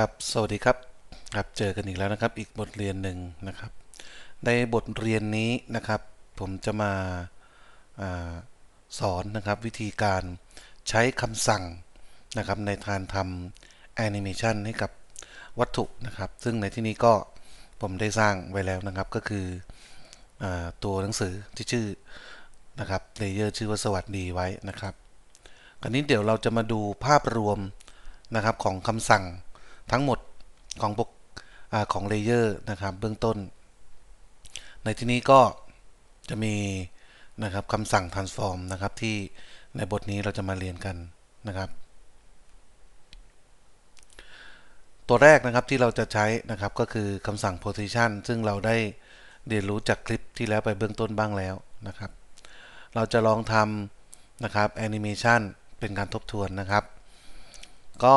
ครับสวัสดีครับครับ เจอกันอีกแล้วนะครับ อีกบทเรียนหนึ่งนะครับ ในบทเรียนนี้นะครับ ผมจะมาอาสอนนะครับวิธีการใช้คำสั่งนะครับในทานทำแอนิเมชันให้กับวัตถุนะครับ ซึ่งในที่นี้ก็ผมได้สร้างไว้แล้วนะครับ ก็คืออตัวหนังสือที่ชื่อนะครับเลเยอร์ชื่อว่าสวัสดีไว้นะครับคราวนี้เดี๋ยวเราจะมาดูภาพรวมนะครับของคำสั่งทั้งหมดของของเลเยอร์นะครับเบื้องต้น ในที่นี้ก็จะมีนะครับคำสั่ง transform นะครับ ที่ในบทนี้เราจะมาเรียนกันนะครับ ตัวแรกนะครับที่เราจะใช้นะครับก็คือคำสั่ง position ซึ่งเราได้เรียนรู้จากคลิปที่แล้วไปเบื้องต้นบ้างแล้วนะครับ เราจะลองทำนะครับ animation เป็นการทบทวนนะครับ ก็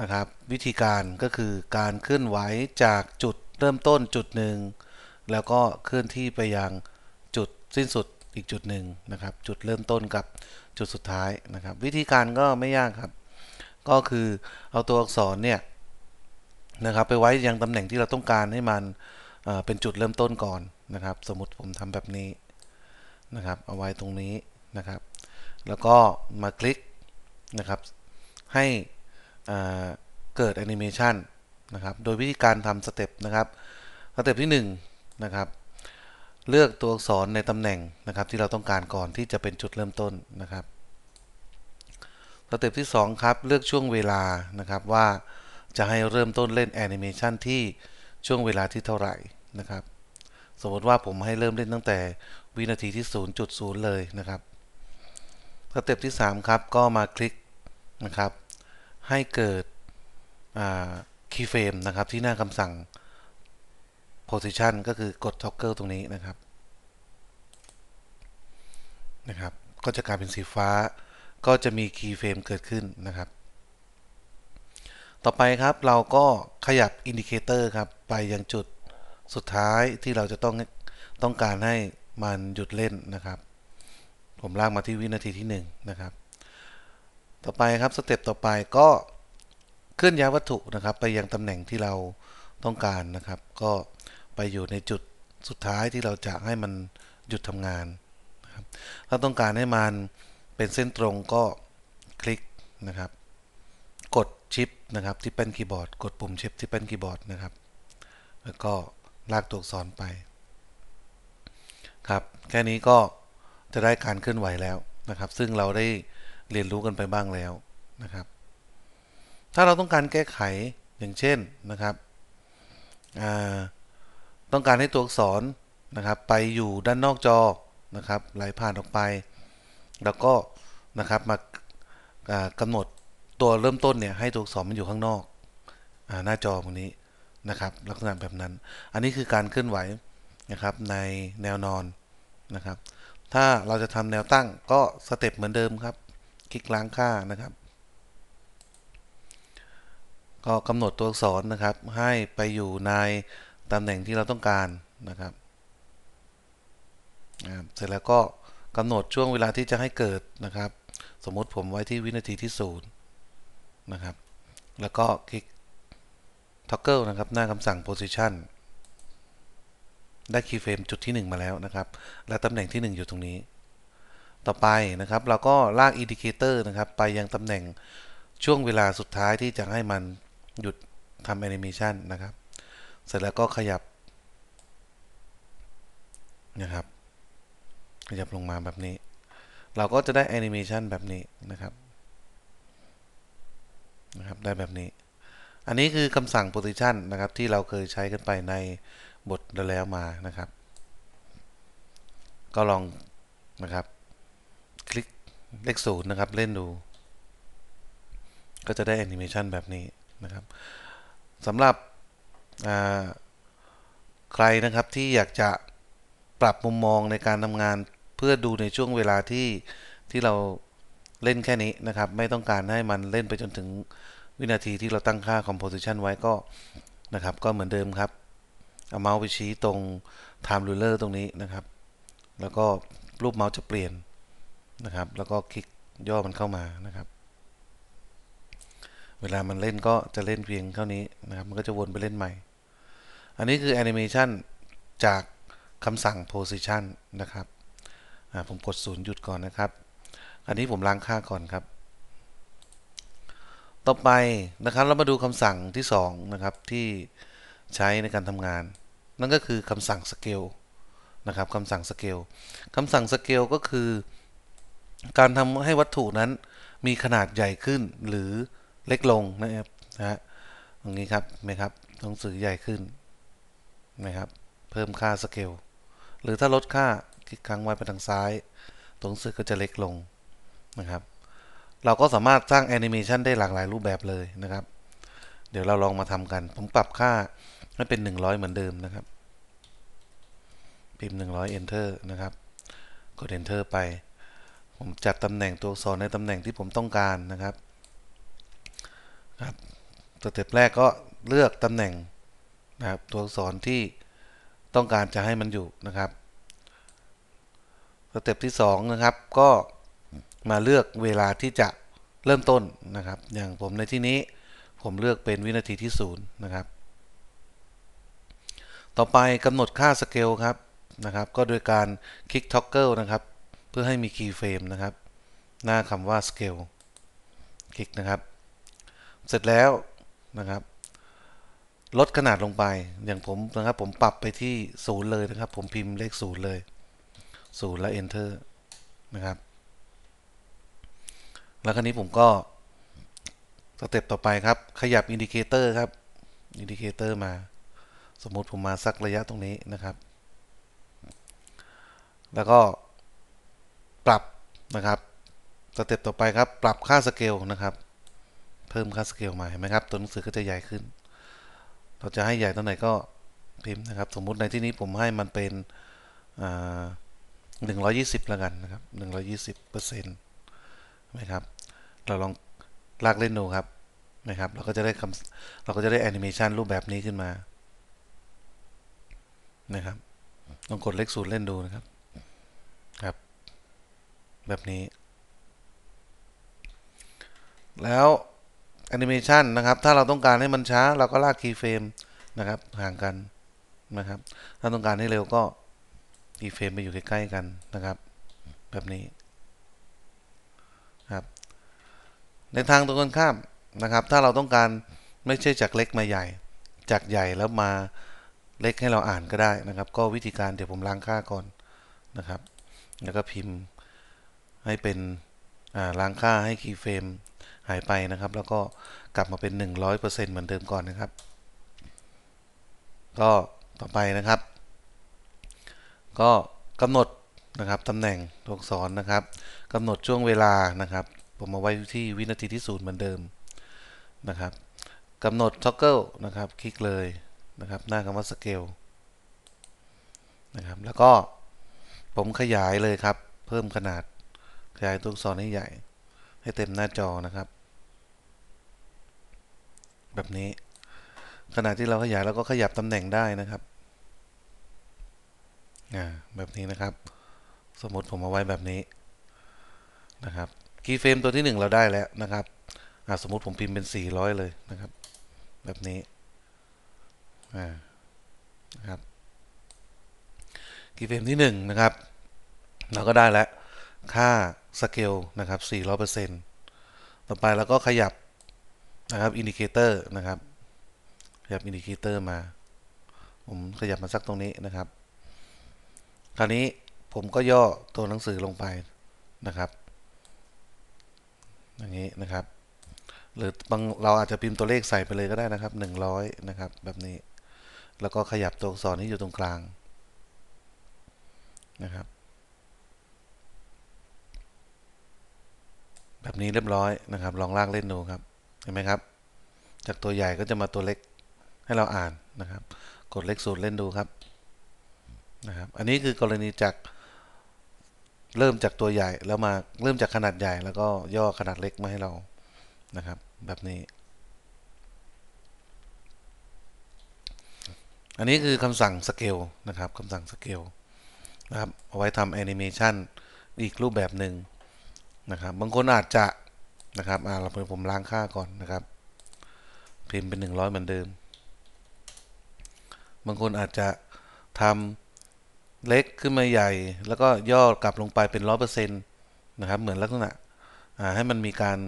นะครับวิธีการก็คือการเคลื่อนไหวจากจุดเริ่มต้นจุดหนึ่ง แล้วก็เคลื่อนที่ไปยังจุดสิ้นสุดอีกจุดหนึ่งนะครับ จุดเริ่มต้นกับจุดสุดท้ายนะครับ วิธีการก็ไม่ยากครับ ก็คือเอาตัวอักษรเนี่ยนะครับไปไว้ยังตำแหน่งที่เราต้องการให้มันเป็นจุดเริ่มต้นก่อนนะครับ สมมติผมทำแบบนี้นะครับ เอาไว้ตรงนี้นะครับ แล้วก็มาคลิกนะครับให้เกิดแอนิเมชันนะครับ โดยวิธีการทำสเต็ปนะครับสเต็ปที่1นะครับเลือกตัวอักษรในตำแหน่งนะครับที่เราต้องการก่อนที่จะเป็นจุดเริ่มต้นนะครับสเต็ปที่ 2 ครับเลือกช่วงเวลานะครับว่าจะให้เริ่มต้นเล่นแอนิเมชันที่ช่วงเวลาที่เท่าไหร่นะครับสมมติว่าผมให้เริ่มเล่นตั้งแต่ วินาทีที่ 0.0 เลยนะครับสเต็ปที่ 3 ครับก็มาคลิกนะครับให้เกิดคีย์เฟรมนะครับ ที่หน้าคำสั่ง position ก็คือกด toggle ตรงนี้นะครับนะครับ ก็จะกลายเป็นสีฟ้า ก็จะมีคีย์เฟรมเกิดขึ้นนะครับต่อไปครับเราก็ขยับอินดิเคเตอร์ครับไปยังจุดสุดท้ายที่เราจะต้องต้องการให้มันหยุดเล่นนะครับ ผมลากมาที่วินาทีที่1นะครับต่อไปครับสเต็ปต่อไปก็เคลื่อนย้ายวัตถุนะครับไปยังตำแหน่งที่เราต้องการนะครับ ก็ไปอยู่ในจุดสุดท้ายที่เราจะให้มันหยุดทำงานนะครับถ้าต้องการให้มันเป็นเส้นตรงก็คลิกนะครับ กดชิปนะครับที่เป็นคีย์บอร์ดกดปุ่มชิปที่เป็นคีย์บอร์ดนะครับแล้วก็ลากตัวอักษรไปครับแค่นี้ก็จะได้การเคลื่อนไหวแล้วนะครับ ซึ่งเราได้เรียนรู้กันไปบ้างแล้วนะครับ ถ้าเราต้องการแก้ไขอย่างเช่นนะครับต้องการให้ตัวอักษรนะครับไปอยู่ด้านนอกจอนะครับไหลผ่านออกไป แล้วก็นะครับมากำหนดตัวเริ่มต้นเนี่ยให้ตัวอักษรมันอยู่ข้างนอกอหน้าจอตรงนี้นะครับ ลักษณะแบบนั้น อันนี้คือการเคลื่อนไหวนะครับในแนวนอนนะครับ ถ้าเราจะทำแนวตั้งก็สเต็ปเหมือนเดิมครับคลิกล้างค่านะครับ ก็กำหนดตัวอักษรนะครับ ให้ไปอยู่ในตำแหน่งที่เราต้องการนะครับ เสร็จแล้วก็กำหนดช่วงเวลาที่จะให้เกิดนะครับ สมมติผมไว้ที่วินาทีที่ศูนย์นะครับ แล้วก็คลิก toggle นะครับ หน้าคำสั่ง position ได้ keyframe จุดที่ 1 มาแล้วนะครับ และตำแหน่งที่ 1 อยู่ตรงนี้ต่อไปนะครับเราก็ลากอินดิเคเตอร์นะครับไปยังตำแหน่งช่วงเวลาสุดท้ายที่จะให้มันหยุดทำแอนิเมชันนะครับ เสร็จแล้วก็ขยับนะครับ ขยับลงมาแบบนี้ เราก็จะได้แอนิเมชันแบบนี้นะครับนะครับ ได้แบบนี้ อันนี้คือคำสั่ง position นะครับ ที่เราเคยใช้กันไปในบทแล้วมานะครับ ก็ลองนะครับเลขศูนย์นะครับเล่นดู ก็จะได้แอนิเมชันแบบนี้นะครับสำหรับใครนะครับที่อยากจะปรับมุมมองในการทำงานเพื่อดูในช่วงเวลาที่ที่เราเล่นแค่นี้นะครับ ไม่ต้องการให้มันเล่นไปจนถึงวินาทีที่เราตั้งค่า composition ไว้ก็นะครับก็เหมือนเดิมครับเอาเมาส์ไปชี้ตรง time ruler ตรงนี้นะครับ แล้วก็รูปเมาส์จะเปลี่ยนนะครับแล้วก็คลิกย่อมันเข้ามานะครับ เวลามันเล่นก็จะเล่นเพียงเท่านี้นะครับ มันก็จะวนไปเล่นใหม่ อันนี้คือแอนิเมชันจากคำสั่ง position นะครับผมกดศูนย์หยุดก่อนนะครับ อันนี้ผมล้างค่าก่อนครับ ต่อไปนะครับเรามาดูคำสั่งที่2นะครับที่ใช้ในการทำงาน นั่นก็คือคำสั่ง scale นะครับคำสั่ง scale คำสั่ง scale ก็คือการทำให้วัตถุนั้นมีขนาดใหญ่ขึ้นหรือเล็กลงนะครับนะฮะตรงนี้ครับไหมครับหนังสือใหญ่ขึ้นนะครับ เพิ่มค่าสเกล หรือถ้าลดค่าคลิกค้างไว้ไปทางซ้าย ตรหนังสือก็จะเล็กลงนะครับ เราก็สามารถสร้างแอนิเมชันได้หลากหลายรูปแบบเลยนะครับ เดี๋ยวเราลองมาทำกัน ผมปรับค่าให้เป็น 100 เหมือนเดิมนะครับ พิมพ์ 100 Enter นะครับ กด Enter ไปผมจัดตำแหน่งตัวอักษรในตำแหน่งที่ผมต้องการนะครับครับสเต็ปแรกก็เลือกตำแหน่งนะครับตัวอักษรที่ต้องการจะให้มันอยู่นะครับสเต็ปที่2นะครับก็มาเลือกเวลาที่จะเริ่มต้นนะครับ อย่างผมในที่นี้ผมเลือกเป็นวินาทีที่0นะครับ ต่อไปกำหนดค่าสเกลครับนะครับ ก็โดยการคลิกท็อกเกิลนะครับื่อให้มีคีย์เฟรมนะครับ หน้าคำว่า scale คลิกนะครับ เสร็จแล้วนะครับ ลดขนาดลงไปอย่างผมนะครับผมปรับไปที่ศูนย์เลยนะครับ ผมพิมพ์เลขศูนย์เลยศูนย์แล้ว enter นะครับ แล้วคราวนี้ผมก็สเต็ปต่อไปครับ ขยับอินดิเคเตอร์ครับอินดิเคเตอร์มาสมมติผมมาสักระยะตรงนี้นะครับ แล้วก็รับนะครับสเต็ปต่อไปครับปรับค่าสเกลนะครับเพิ่มค่าสเกลมาเห็นไหมครับตัวหนังสือก็จะใหญ่ขึ้น เราจะให้ใหญ่ต้งไหนก็พิมพ์นะครับสมมุติในที่นี้ผมให้มันเป็นหนึ่งร้อยยี่สิบละกันนะครับหนึ่งร้อยยี่สิบเปอร์เซ็นต์นะครับเราลองลากเล่นดูครับนะครับเราก็จะได้คำเราก็จะได้แอนิเมชันรูปแบบนี้ขึ้นมานะครับลองกดเลขศูนย์เล่นดูนะครับแบบนี้แล้วแอนิเมชันนะครับถ้าเราต้องการให้มันช้าเราก็ลากคีย์เฟรมนะครับห่างกันนะครับถ้าต้องการให้เร็วก็คีย์เฟรมไปอยู่ใกล้ๆกันนะครับแบบนี้ครับในทางตรงกันข้ามนะครับ ถ้าเราต้องการไม่ใช่จากเล็กมาใหญ่ จากใหญ่แล้วมาเล็กให้เราอ่านก็ได้นะครับ ก็วิธีการเดี๋ยวผมล้างค่าก่อนนะครับแล้วก็พิมพ์ให้เป็นล้างค่าให้คีย์เฟรมหายไปนะครับ แล้วก็กลับมาเป็น 100%เหมือนเดิมก่อนนะครับ ก็ต่อไปนะครับ ก็กำหนดนะครับตำแหน่งตัวอักษรนะครับกำหนดช่วงเวลานะครับ ผมมาไว้ที่วินาทีที่ศูนย์เหมือนเดิมนะครับกำหนดอกเกิลนะครับคลิกเลยนะครับหน้าคำว่าสเกลนะครับแล้วก็ผมขยายเลยครับเพิ่มขนาดขยายตัวอักษรให้ใหญ่ให้เต็มหน้าจอนะครับ แบบนี้ขณะที่เราขยายเราก็ขยับตำแหน่งได้นะครับแบบนี้นะครับ สมมติผมเอาไว้แบบนี้นะครับคีย์เฟรมตัวที่ 1 เราได้แล้วนะครับสมมติผมพิมพ์เป็น 400 เลยนะครับ แบบนี้นะครับคีย์เฟรมที่1นะครับเราก็ได้แล้วค่าสเกลนะครับ 400%ต่อไปเราก็ขยับนะครับ อินดิเคเตอร์นะครับ ขยับอินดิเคเตอร์มา ผมขยับมาสักตรงนี้นะครับ คราวนี้ผมก็ย่อตัวหนังสือลงไปนะครับ อย่างนี้นะครับ หรือบางเราอาจจะพิมพ์ตัวเลขใส่ไปเลยก็ได้นะครับ 100 นะครับ แบบนี้ แล้วก็ขยับตัวอักษรที่อยู่ตรงกลางนะครับแบบนี้เรียบร้อยนะครับ ลองลากเล่นดูครับเห็นไหมครับ จากตัวใหญ่ก็จะมาตัวเล็กให้เราอ่านนะครับ กดเลขสูตรเล่นดูครับนะครับ อันนี้คือกรณีจากเริ่มจากตัวใหญ่แล้วมาเริ่มจากขนาดใหญ่แล้วก็ย่อขนาดเล็กมาให้เรานะครับ แบบนี้ อันนี้คือคำสั่งสเกลนะครับคำสั่งสเกลนะครับเอาไว้ทำแอนิเมชันอีกรูปแบบหนึ่งนะครับบางคนอาจจะนะครับอ่าเราเพิ่มผมล้างค่าก่อนนะครับพิมพ์เป็น100 เหมือนเดิม บางคนอาจจะทำเล็กขึ้นมาใหญ่ แล้วก็ย่อกลับลงไปเป็น 100%นะครับเหมือนลักษณะให้มันมีการ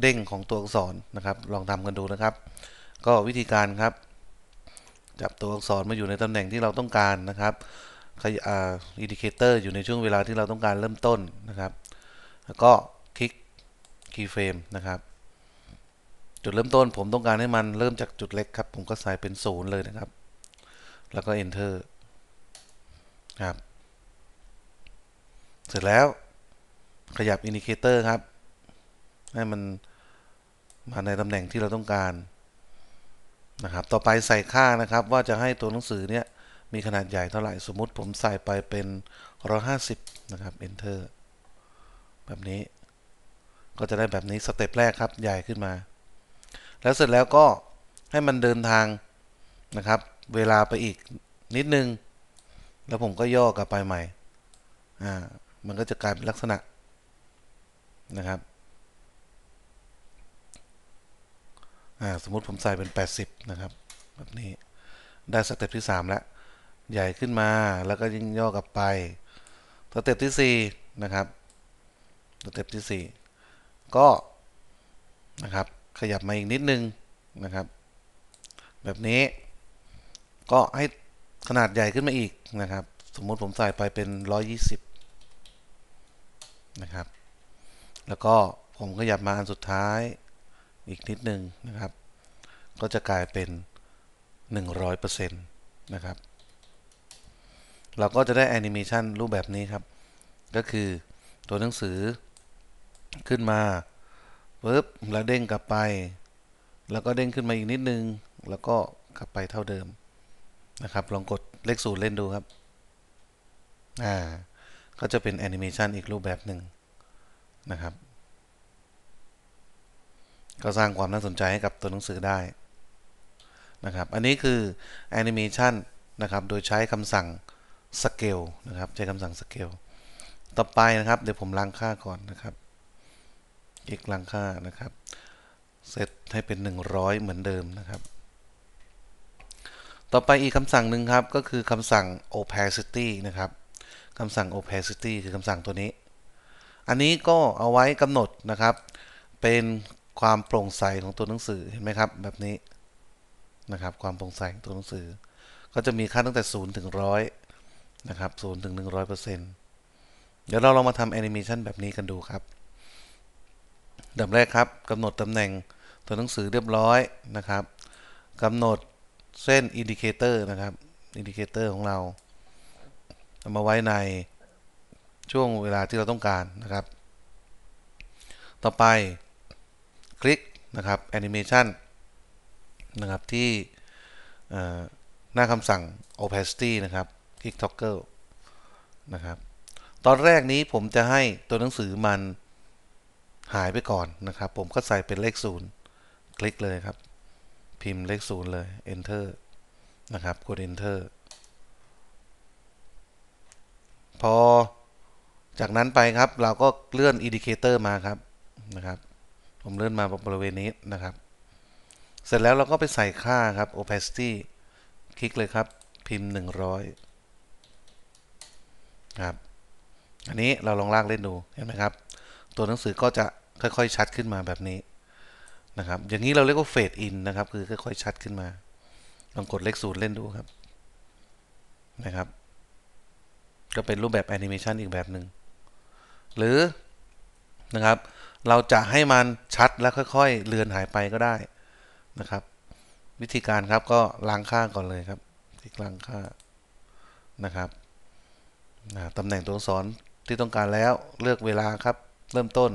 เด้งของตัวอักษรนะครับ ลองทำกันดูนะครับ ก็วิธีการครับจับตัวอักษรมาอยู่ในตำแหน่งที่เราต้องการนะครับขยอินดิเคเตอร์อยู่ในช่วงเวลาที่เราต้องการเริ่มต้นนะครับ แล้วก็คลิกคีย์เฟรมนะครับ จุดเริ่มต้น ผมต้องการให้มันเริ่มจากจุดเล็กครับ ผมก็ใส่เป็นศูนย์เลยนะครับ แล้วก็ Enter ครับ เสร็จแล้วขยับอินดิเคเตอร์ครับ ให้มันมาในตำแหน่งที่เราต้องการนะครับต่อไปใส่ค่านะครับว่าจะให้ตัวหนังสือเนี่ยมีขนาดใหญ่เท่าไหร่ สมมุติผมใส่ไปเป็น150 นะครับ enter แบบนี้ก็จะได้แบบนี้สเต็ปแรกครับใหญ่ขึ้นมา แล้วเสร็จแล้วก็ให้มันเดินทางนะครับเวลาไปอีกนิดนึง แล้วผมก็ย่อกลับไปใหม่ อ่ามันก็จะกลายเป็นลักษณะนะครับ อ่าสมมติผมใส่เป็น 80 นะครับแบบนี้ได้สเต็ปที่ 3 แล้วใหญ่ขึ้นมาแล้วก็ยิ่งย่อกลับไปสเต็ปที่4นะครับสเต็ปที่ 4 ก็นะครับ ขยับมาอีกนิดนึงนะครับ แบบนี้ ก็ให้ขนาดใหญ่ขึ้นมาอีกนะครับ สมมติผมใส่ไปเป็น120นะครับแล้วก็ผมขยับมาอันสุดท้ายอีกนิดนึงนะครับ ก็จะกลายเป็น100%นะครับเราก็จะได้แอนิเมชันรูปแบบนี้ครับ ก็คือตัวหนังสือ ขึ้นมาปึ๊บแล้วเด้งกลับไป แล้วก็เด้งขึ้นมาอีกนิดนึง แล้วก็กลับไปเท่าเดิมนะครับ ลองกดเลขศูนย์เล่นดูครับ อ่า ก็จะเป็นแอนิเมชันอีกรูปแบบหนึ่งนะครับ ก็สร้างความน่าสนใจให้กับตัวหนังสือได้นะครับ อันนี้คือแอนิเมชันนะครับ โดยใช้คำสั่งสเกลนะครับใช้คำสั่งสเกลต่อไปนะครับเดี๋ยวผมล้างค่าก่อนนะครับคลิกล้างค่านะครับเซตให้เป็น 100 เหมือนเดิมนะครับ ต่อไปอีกคำสั่งหนึ่งครับก็คือคำสั่ง opacity นะครับคำสั่ง opacity คือคำสั่งตัวนี้ อันนี้ก็เอาไว้กำหนดนะครับเป็นความโปร่งใสของตัวหนังสือเห็นไหมครับแบบนี้นะครับความโปร่งใสของตัวหนังสือ ก็จะมีค่าตั้งแต่0ถึง100นะครับศูนย์ถึงหนึ่งร้อยเปอร์เซ็นต์เดี๋ยวเราลองมาทำแอนิเมชันแบบนี้กันดูครับดับแรกครับกำหนดตำแหน่งตัวหนังสือเรียบร้อยนะครับกำหนดเส้นอินดิเคเตอร์นะครับ อินดิเคเตอร์ของเราเอามาไว้ในช่วงเวลาที่เราต้องการนะครับ ต่อไปคลิกนะครับแอนิเมชันนะครับที่หน้าคำสั่ง opacity นะครับ click toggle นะครับ ตอนแรกนี้ผมจะให้ตัวหนังสือมันหายไปก่อนนะครับ ผมก็ใส่เป็นเลข0คลิกเลยครับ พิมพ์เลข0เลย enter นะครับ กด enter พอจากนั้นไปครับเราก็เลื่อน indicator มาครับนะครับ ผมเลื่อนมาบริเวณนี้นะครับ เสร็จแล้วเราก็ไปใส่ค่าครับ opacity คลิกเลยครับพิมพ์ 100ครับอันนี้เราลองลากเล่นดูเห็นไหมครับ ตัวหนังสือก็จะค่อยๆชัดขึ้นมาแบบนี้นะครับ อย่างนี้เราเรียกว่าเฟดอินนะครับ คือค่อยๆชัดขึ้นมาลองกดเลขศูนย์เล่นดูครับนะครับ ก็เป็นรูปแบบแอนิเมชันอีกแบบหนึ่งหรือนะครับ เราจะให้มันชัดแล้วค่อยๆเลือนหายไปก็ได้นะครับ วิธีการครับก็ล้างค่าก่อนเลยครับคลิกล้างค่านะครับตำแหน่งตัวอักษรที่ต้องการแล้วเลือกเวลาครับ เริ่มต้น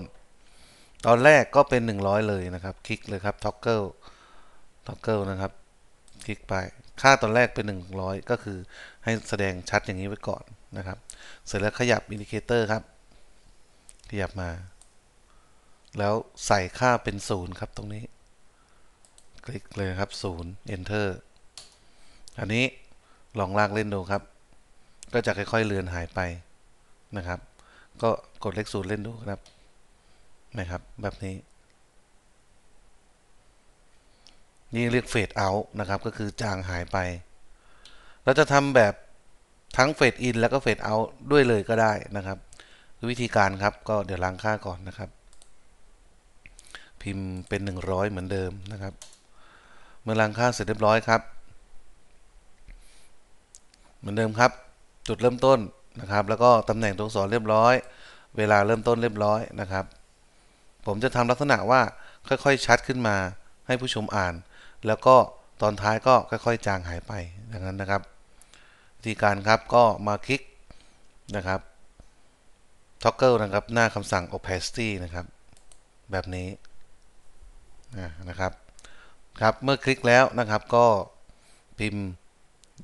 ตอนแรกก็เป็น 100 เลยนะครับ คลิกเลยครับท็อกเกิลท็อกเกิลนะครับ คลิกไปค่าตอนแรกเป็น 100 ก็คือให้แสดงชัดอย่างนี้ไว้ก่อนนะครับ เสร็จแล้วขยับอินดิเคเตอร์ครับ ขยับมา แล้วใส่ค่าเป็น 0 ครับตรงนี้ คลิกเลยครับ 0 Enter อันนี้ลองลากเล่นดูครับก็จะค่อยๆ เลือนหายไปนะครับ ก็กดเลขศูนย์เล่นดูครับ นะครับ แบบนี้ นี่เรียกเฟดเอาท์นะครับ ก็คือจางหายไป เราจะทำแบบทั้งเฟดอินแล้วก็เฟดเอาท์ด้วยเลยก็ได้นะครับ วิธีการครับ ก็เดี๋ยวล้างค่าก่อนนะครับ พิมพ์เป็น 100 เหมือนเดิมนะครับ เมื่อล้างค่าเสร็จเรียบร้อยครับ เหมือนเดิมครับจุดเริ่มต้นนะครับ แล้วก็ตำแหน่งตัวอักษรเรียบร้อย เวลาเริ่มต้นเรียบร้อยนะครับ ผมจะทำลักษณะว่า ค่อยๆชัดขึ้นมาให้ผู้ชมอ่าน แล้วก็ตอนท้ายก็ค่อยๆจางหายไป ดังนั้นนะครับ วิธีการครับก็มาคลิกนะครับท็อกเกิลนะครับหน้าคำสั่ง opacity นะครับแบบนี้นะครับ ครับเมื่อคลิกแล้วนะครับก็พิมพ์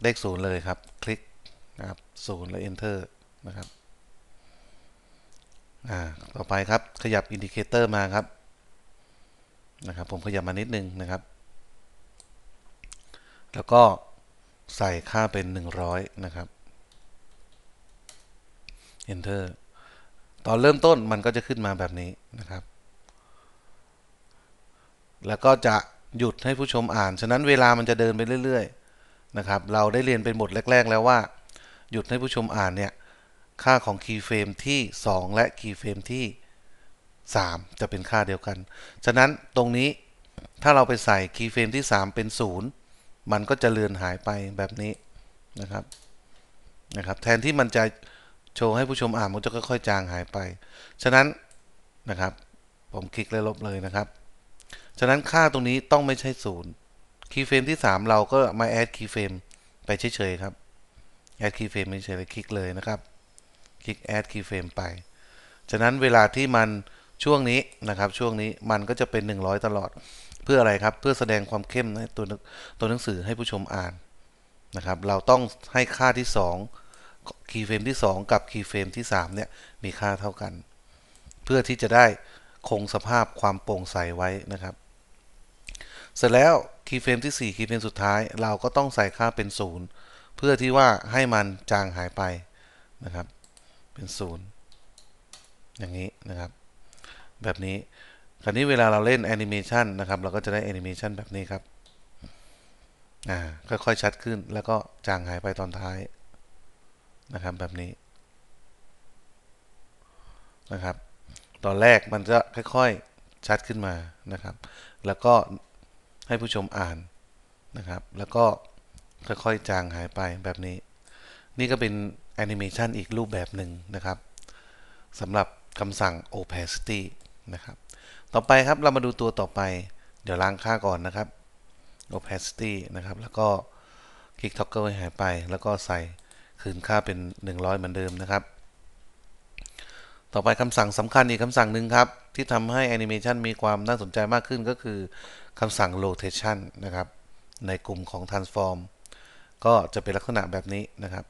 เลขศูนย์เลยครับคลิกนะครับศูนย์และ Enter นะครับ ต่อไปครับขยับอินดิเคเตอร์มาครับ นะครับ ผมขยับมานิดนึงนะครับ แล้วก็ใส่ค่าเป็น 100 นะครับ Enter ตอนเริ่มต้นมันก็จะขึ้นมาแบบนี้นะครับ แล้วก็จะหยุดให้ผู้ชมอ่าน ฉะนั้นเวลามันจะเดินไปเรื่อย ๆ นะครับ เราได้เรียนเป็นบทแรก ๆ แล้วว่าหยุดให้ผู้ชมอ่านเนี่ยค่าของคีย์เฟรมที่2 และคีย์เฟรมที่3 จะเป็นค่าเดียวกัน ฉะนั้นตรงนี้ถ้าเราไปใส่คีย์เฟรมที่3 เป็น 0 มันก็จะเลือนหายไปแบบนี้นะครับนะครับแทนที่มันจะโชว์ให้ผู้ชมอ่านมันจะค่อยๆจางหายไป ฉะนั้นนะครับผมคลิกและลบเลยนะครับ ฉะนั้นค่าตรงนี้ต้องไม่ใช่ศูนย์คีย์เฟรมที่3 เราก็มาแอดคีย์เฟรมไปเฉยๆครับ add keyframe เฉยๆคลิกเลยนะครับ คลิก add keyframe ไปฉะนั้นเวลาที่มันช่วงนี้นะครับช่วงนี้มันก็จะเป็น 100 ตลอดเพื่ออะไรครับ เพื่อแสดงความเข้มในตัวตัวหนังสือให้ผู้ชมอ่านนะครับเราต้องให้ค่าที่ 2 key frame ที่ 2 กับ key frame ที่ 3 เนี่ย มีค่าเท่ากัน เพื่อที่จะได้คงสภาพความโปร่งใสไว้นะครับ เสร็จแล้ว key frame ที่ 4 key frame สุดท้ายเราก็ต้องใส่ค่าเป็น0เพื่อที่ว่าให้มันจางหายไป นะครับเป็นศูนย์อย่างนี้นะครับ แบบนี้คราวนี้เวลาเราเล่นแอนิเมชันนะครับ เราก็จะได้แอนิเมชันแบบนี้ครับอ่าค่อยๆชัดขึ้น แล้วก็จางหายไปตอนท้าย นะครับ แบบนี้นะครับตอนแรกมันจะค่อยๆชัดขึ้นมานะครับ แล้วก็ให้ผู้ชมอ่านนะครับแล้วก็ค่อยๆจางหายไปแบบนี้ นี่ก็เป็นแอนิเมชันอีกรูปแบบหนึ่งนะครับสำหรับคำสั่ง opacity นะครับต่อไปครับเรามาดูตัวต่อไป เดี๋ยวล้างค่าก่อนนะครับ opacity นะครับแล้วก็คลิก toggle ให้หายไป แล้วก็ใส่คืนค่าเป็น 100 เหมือนเดิมนะครับ ต่อไปคำสั่งสำคัญอีกคำสั่งหนึ่งครับ ที่ทำให้แอนิเมชันมีความน่าสนใจมากขึ้นก็คือคำสั่ง rotation นะครับในกลุ่มของ transform ก็จะเป็นลักษณะแบบนี้นะครับ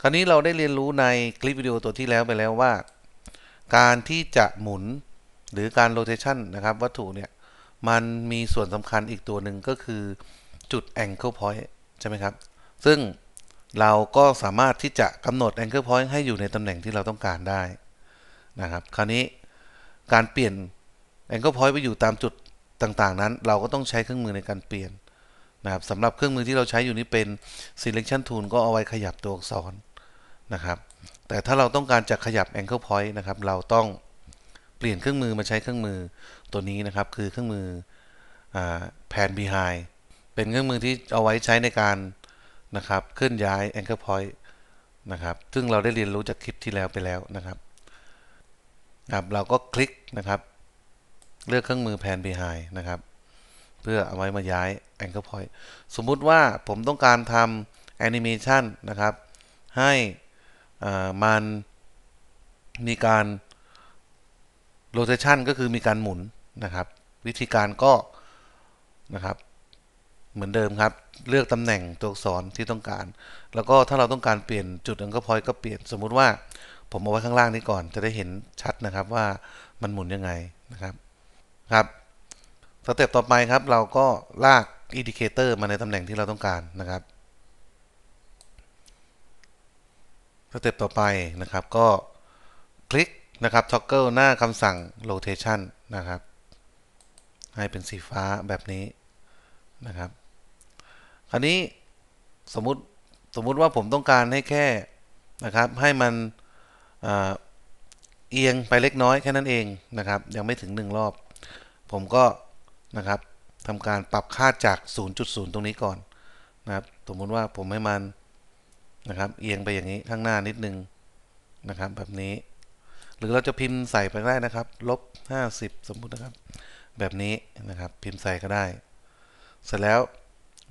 คราวนี้เราได้เรียนรู้ในคลิปวิดีโอตัวที่แล้วไปแล้วว่า การที่จะหมุนหรือการโรเทชันนะครับวัตถุเนี่ยมันมีส่วนสำคัญอีกตัวหนึ่งก็คือจุด angle point ใช่ไหมครับ ซึ่งเราก็สามารถที่จะกำหนด angle point ให้อยู่ในตำแหน่งที่เราต้องการได้นะครับคราวนี้การเปลี่ยน angle point ไปอยู่ตามจุดต่างๆนั้น เราก็ต้องใช้เครื่องมือในการเปลี่ยนนะครับสำหรับเครื่องมือที่เราใช้อยู่นี้เป็น selection tool ก็เอาไว้ขยับตัวอักษรนะครับ แต่ถ้าเราต้องการจะขยับ angle point นะครับเราต้องเปลี่ยนเครื่องมือมาใช้เครื่องมือตัวนี้นะครับ คือเครื่องมือแผน behind เป็นเครื่องมือที่เอาไว้ใช้ในการนะครับเคลื่อนย้าย anchor point นะครับ ซึ่งเราได้เรียนรู้จากคลิปที่แล้วไปแล้วนะครับครับเราก็คลิกนะครับ เลือกเครื่องมือแผน behind นะครับพื่อเอาไว้มาย้าย Anchor Point สมมุติว่าผมต้องการทำแอนิเมชันนะครับให้มันมีการโรเตชันก็คือมีการหมุนนะครับ วิธีการก็นะครับเหมือนเดิมครับเลือกตำแหน่งตัวอักษรที่ต้องการ แล้วก็ถ้าเราต้องการเปลี่ยนจุดอ o r ก o พอยก็เปลี่ยนสมมุติว่า ผมเอาไว้ข้างล่างนี้ก่อนจะได้เห็นชัดนะครับว่ามันหมุนยังไงนะครับครับสเต็ปต่อไปครับเราก็ลากอินดิเคเตอร์มาในตำแหน่งที่เราต้องการนะครับสเต็ปต่อไปนะครับ ก็คลิกนะครับท็อกเกิลหน้าคำสั่ง rotation นะครับให้เป็นสีฟ้าแบบนี้นะครับ คราวนี้สมมติ สมมติว่าผมต้องการให้แค่นะครับ ให้มันเอียงไปเล็กน้อยแค่นั้นเองนะครับ ยังไม่ถึง 1 รอบ ผมก็นะครับ ทำการปรับค่าจาก 0.0 ตรงนี้ก่อนนะครับ สมมติว่าผมให้มันนะครับเอียงไปอย่างนี้ข้างหน้านิดนึงนะครับแบบนี้ หรือเราจะพิมพ์ใส่ไปได้นะครับลบ50สมมุตินะครับ แบบนี้นะครับพิมพ์ใส่ก็ได้ เสร็จแล้ว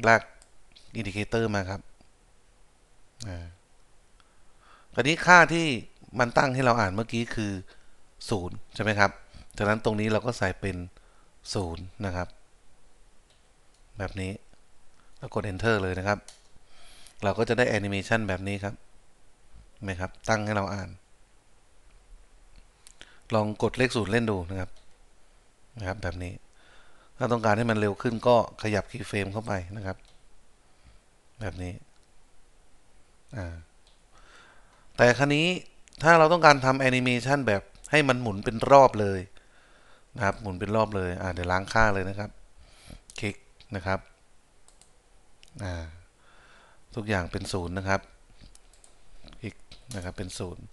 ลากอินดิเคเตอร์มาครับอ่นี้ค่าที่มันตั้งให้เราอ่านเมื่อกี้คือ0ใช่ไหมครับจากนั้นตรงนี้เราก็ใส่เป็น0.0 0นะครับ แบบนี้แล้วกด enter เลยนะครับ เราก็จะได้แอนิเมชันแบบนี้ครับไหมครับ ตั้งให้เราอ่าน ลองกดเลขศูนย์เล่นดูนะครับ นะครับ แบบนี้ ถ้าต้องการให้มันเร็วขึ้นก็ขยับคีย์เฟรมเข้าไปนะครับ แบบนี้ อ่า แต่ครันี้ถ้าเราต้องการทำแอนิเมชันแบบให้มันหมุนเป็นรอบเลยนะครับหมุนเป็นรอบเลย อ่าเดี๋ยวล้างค่าเลยนะครับ คลิกนะครับอ่าทุกอย่างเป็นศูนย์นะครับคลิกนะครับเป็นศูนย์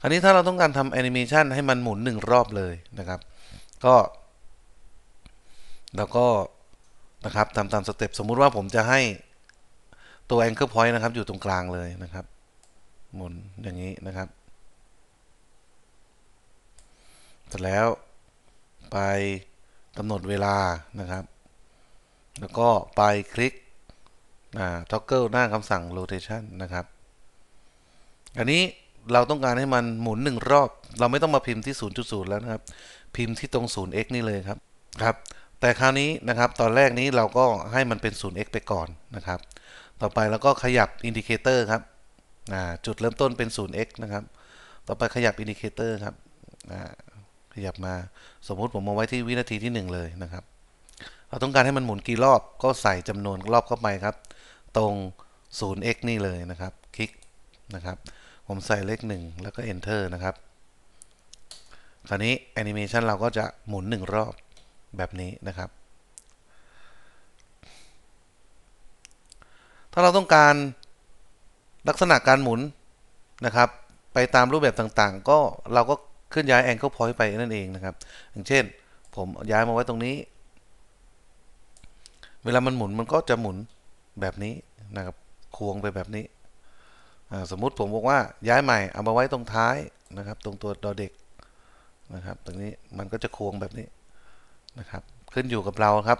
คราวนี้ถ้าเราต้องการทำแอนิเมชันให้มันหมุนหนึ่งรอบเลยนะครับก็ แล้วก็นะครับทำตามสเต็ปสมมุติว่าผมจะให้ตัวแองเกิลพอยต์นะครับอยู่ตรงกลางเลยนะครับ หมุนอย่างนี้นะครับ เสร็จแล้วไปกำหนดเวลานะครับ แล้วก็ไปคลิกท็อกเกิลหน้าคำสั่ง rotation นะครับอันนี้เราต้องการให้มันหมุนหนึ่งรอบ เราไม่ต้องมาพิมพ์ที่ 0.0 แล้วนะครับพิมพ์ที่ตรง 0x นี่เลยครับครับ แต่คราวนี้นะครับตอนแรกนี้เราก็ให้มันเป็น 0x ไปก่อนนะครับ ต่อไปเราก็ขยับอินดิเคเตอร์ครับจุดเริ่มต้นเป็น 0x นะครับต่อไปขยับอินดิเคเตอร์ครับขยับมาสมมุติผมมาไว้ที่วินาทีที่ 1 เลยนะครับ เราต้องการให้มันหมุนกี่รอบ ก็ใส่จำนวนรอบเข้าไปครับ ตรง 0x นี่เลยนะครับ คลิกนะครับ ผมใส่เลข1แล้วก็ enter นะครับ คราวนี้แอนิเมชันเราก็จะหมุน 1 รอบแบบนี้นะครับ ถ้าเราต้องการลักษณะการหมุนนะครับ ไปตามรูปแบบต่างๆก็เราก็เคลื่อนย้ายแองเกิลพอยต์ไปนั่นเองนะครับ อย่างเช่น ผมย้ายมาไว้ตรงนี้ เวลามันหมุนมันก็จะหมุนแบบนี้นะครับควงไปแบบนี้ สมมุติผมบอกว่าย้ายใหม่เอามาไว้ตรงท้ายนะครับ ตรงตัวดอเด็กนะครับ ตรงนี้มันก็จะควงแบบนี้นะครับ ขึ้นอยู่กับเราครับ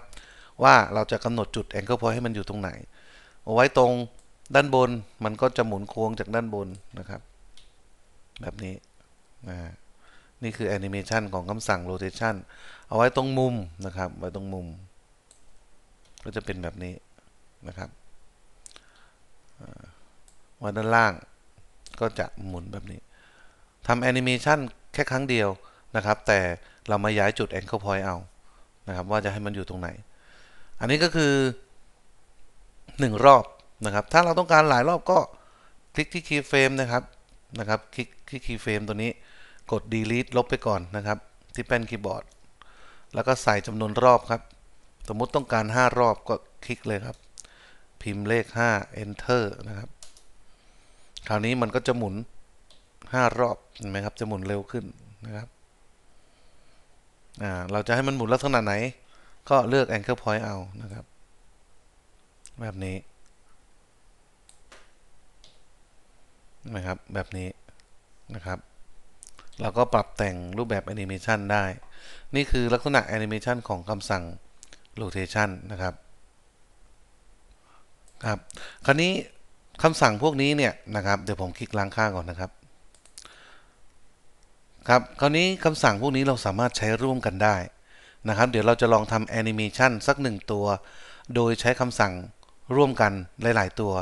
ว่าเราจะกำหนดจุดแองเกิลพอยต์ให้มันอยู่ตรงไหน เอาไว้ตรงด้านบน มันก็จะหมุนควงจากด้านบนนะครับ แบบนี้นะนี่คือแอนิเมชันของคำสั่ง rotation เอาไว้ตรงมุมนะครับ ไว้ตรงมุม ก็จะเป็นแบบนี้นะครับ วันด้านล่างก็จะหมุนแบบนี้ทำแอนิเมชันแค่ครั้งเดียวนะครับ แต่เรามาย้ายจุด a n เกิลพอยต์เอานะครับว่าจะให้มันอยู่ตรงไหน อันนี้ก็คือ 1 รอบนะครับ ถ้าเราต้องการหลายรอบก็คลิกที่ keyframe นะครับนะครับคลิกที่ keyframe ตัวนี้กด delete ลบไปก่อนนะครับ ที่แป้นคีย์บอร์ด แล้วก็ใส่จำนวนรอบครับ สมมติต้องการ 5 รอบก็คลิกเลยครับ พิมพ์เลข 5 enter นะครับ คราวนี้มันก็จะหมุน 5 รอบเห็นไหมครับ จะหมุนเร็วขึ้นนะครับ เราจะให้มันหมุนลักษณะไหน ก็เลือก anchor point เอานะครับ แบบนี้นะครับแบบนี้นะครับเราก็ปรับแต่งรูปแบบแอนิเมชันได้ นี่คือลักษณะแอนิเมชันของคำสั่ง rotation นะครับ ครับ คราวนี้คำสั่งพวกนี้เนี่ยนะครับ เดี๋ยวผมคลิกล้างค่าก่อนนะครับ ครับ คราวนี้คำสั่งพวกนี้เราสามารถใช้ร่วมกันได้นะครับ เดี๋ยวเราจะลองทำแอนิเมชันสักหนึ่งตัว โดยใช้คำสั่งร่วมกันหลาย ๆตัว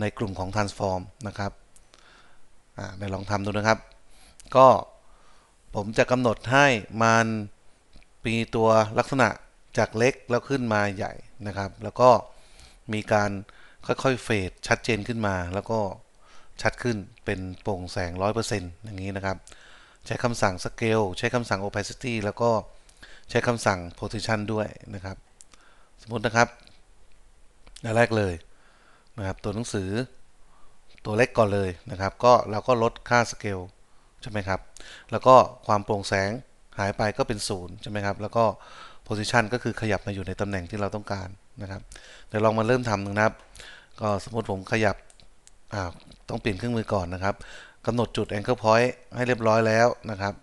ในกลุ่มของ transform นะครับเดี๋ยวลองทำดูนะครับก็ผมจะกำหนดให้มันมีตัวลักษณะจากเล็กแล้วขึ้นมาใหญ่นะครับ แล้วก็มีการค่อยๆเฟดชัดเจนขึ้นมาแล้วก็ชัดขึ้นเป็นโปร่งแสง 100%อย่างนี้นะครับ ใช้คำสั่ง scale ใช้คำสั่ง opacity แล้วก็ใช้คำสั่ง position ด้วยนะครับ สมมตินะครับอันแรกเลยนะครับตัวหนังสือตัวเล็กก่อนเลยนะครับ ก็เราก็ลดค่า scale ใช่ไหมครับ แล้วก็ความโปร่งแสงหายไปก็เป็นศูนย์ใช่ไหมครับ แล้วก็โพซิชันก็คือขยับมาอยู่ใน ตำแหน่งที่เราต้องการนะครับเดี๋ยวลองมาเริ่มทำนะครับ ก็สมมติผมขยับ ต้องเปลี่ยนเครื่องมือก่อนนะครับกำหนดจุด anchor point ให้เรียบร้อยแล้วนะครับ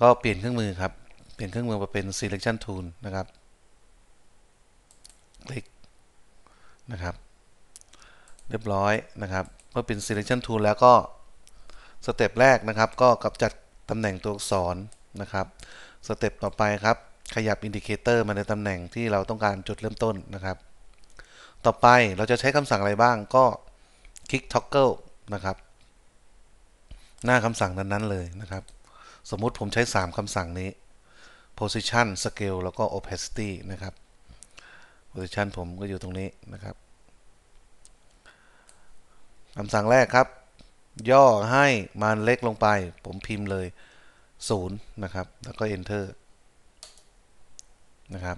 ก็เปลี่ยนเครื่องมือครับ เปลี่ยนเครื่องมือมาเป็น selection tool นะครับคลิกนะครับ เรียบร้อยนะครับเมื่อเป็น selection tool แล้วก็สเต็ปแรกนะครับ ก็กำจัดตำแหน่งตัวอักษรนะครับ สเต็ปต่อไปครับขยับอินดิเคเตอร์มาในตำแหน่งที่เราต้องการจุดเริ่มต้นนะครับ ต่อไปเราจะใช้คำสั่งอะไรบ้างก็คลิกท็อกเกิลนะครับ หน้าคำสั่งนั้นๆเลยนะครับ สมมุติผมใช้ 3คำสั่งนี้ position scale แล้วก็ opacity นะครับ position ผมก็อยู่ตรงนี้นะครับคำสั่งแรกครับย่อให้มันเล็กลงไป ผมพิมพ์เลย0นะครับ แล้วก็ enter นะครับ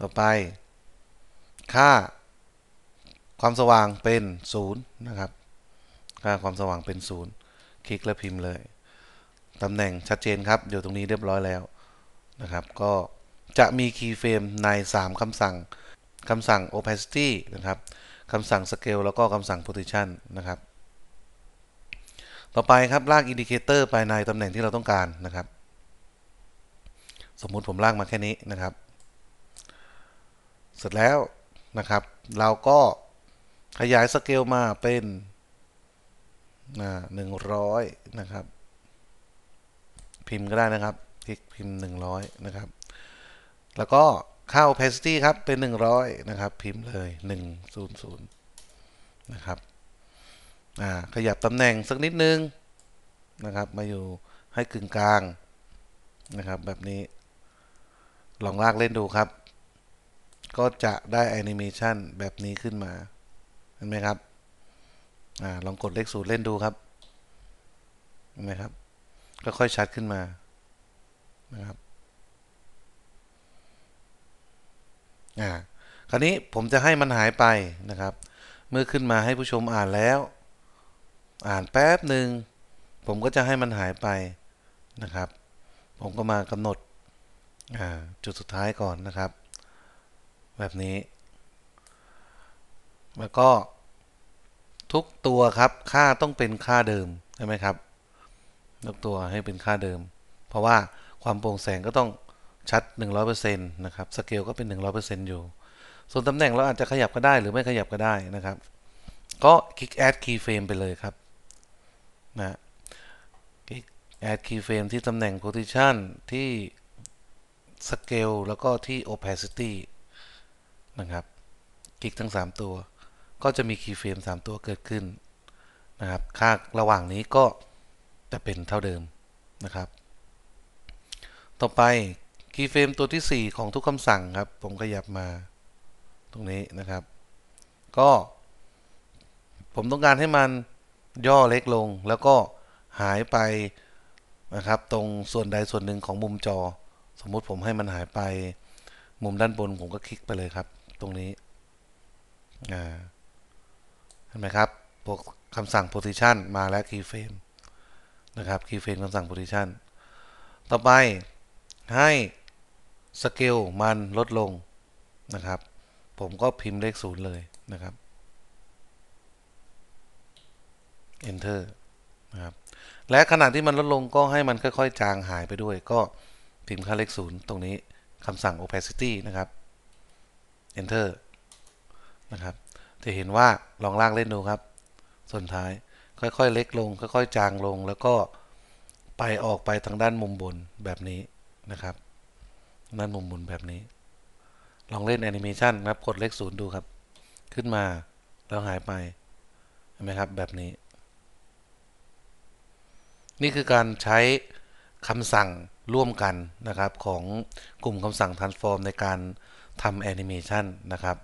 ต่อไป ค่าความสว่างเป็น0นะครับ ค่าความสว่างเป็น 0 คลิกแล้วพิมพ์เลย ตำแหน่งชัดเจนครับ อยู่ตรงนี้เรียบร้อยแล้วนะครับ ก็จะมีคีย์เฟรมใน 3คำสั่ง คำสั่ง opacity นะครับคำสั่ง scale แล้วก็คำสั่ง position นะครับต่อไปครับลากอินดิเคเตอร์ไปในตำแหน่งที่เราต้องการนะครับ สมมุติผมลากมาแค่นี้นะครับ เสร็จแล้วนะครับ เราก็ขยายสเกลมาเป็นหนึ่งร้อยนะครับ พิมพ์ก็ได้นะครับ คลิกพิมพ์้อยนะครับ แล้วก็เข้า opacity ครับเป็นหนึ่งร้อยนะครับ พิมพ์เลยหนนึ่งศศููย์นย์นะครับขยับตำแหน่งสักนิดนึงนะครับ มาอยู่ให้กึ่งกลางนะครับ แบบนี้ลองลากเล่นดูครับ ก็จะได้แอนิเมชันแบบนี้ขึ้นมา เห็นไหมครับอลองกดเลขศูนย์เล่นดูครับ เห็นไหมครับก็ค่อยชัดขึ้นมานะครับอ่าคราวนี้ผมจะให้มันหายไปนะครับ เมื่อขึ้นมาให้ผู้ชมอ่านแล้วอ่านแป๊บหนึ่งผมก็จะให้มันหายไปนะครับ ผมก็มากำหนดจุดสุดท้ายก่อนนะครับ แบบนี้ แล้วก็ทุกตัวครับค่าต้องเป็นค่าเดิม ใช่ไหมครับทุกตัวให้เป็นค่าเดิม เพราะว่าความโปร่งแสงก็ต้องชัด 100%นะครับสเกลก็เป็น 100%อยู่ ส่วนตำแหน่งเราอาจจะขยับก็ได้หรือไม่ขยับก็ได้นะครับ ก็คลิก add keyframe ไปเลยครับนะแอดคีย์ keyframe ที่ตำแหน่ง position ที่ scale แล้วก็ที่ opacity นะครับคลิกทั้ง 3 ตัว ก็จะมีคีย์เฟรม3ตัวเกิดขึ้นนะครับ ค่าระหว่างนี้ก็จะเป็นเท่าเดิมนะครับ ต่อไปคีย์เฟรมตัวที่ 4 ของทุกคำสั่งครับผมขยับมาตรงนี้นะครับ ก็ผมต้องการให้มันย่อเล็กลงแล้วก็หายไป นะครับ ตรงส่วนใดส่วนหนึ่งของมุมจอ สมมุติผมให้มันหายไปมุมด้านบนผมก็คลิกไปเลยครับ ตรงนี้เห็นไหมครับคำสั่ง position มาแล้ว keyframe นะครับ keyframe คำสั่ง position ต่อไปให้ scale มันลดลงนะครับ ผมก็พิมพ์เลขศูนย์เลยนะครับ enter นะครับ และขณะที่มันลดลงก็ให้มันค่อยๆ จางหายไปด้วย ก็พิมพ์ค่าเลขศูนย์ตรงนี้คำสั่ง opacity นะครับ enter นะครับจะเห็นว่าลองลากเล่นดูครับส่วนท้ายค่อยๆเล็กลง ค่อย ๆ จางลง แล้วก็ไปออกไปทางด้านมุมบนแบบนี้นะครับ ด้านมุมบนแบบนี้ ลองเล่นแอนิเมชันครับกดเลขศูนย์ดูครับขึ้นมาแล้วหายไปเห็นไหมครับแบบนี้นี่คือการใช้คำสั่งร่วมกันนะครับของกลุ่มคำสั่ง transform ในการทำแอนิเมชันนะครับ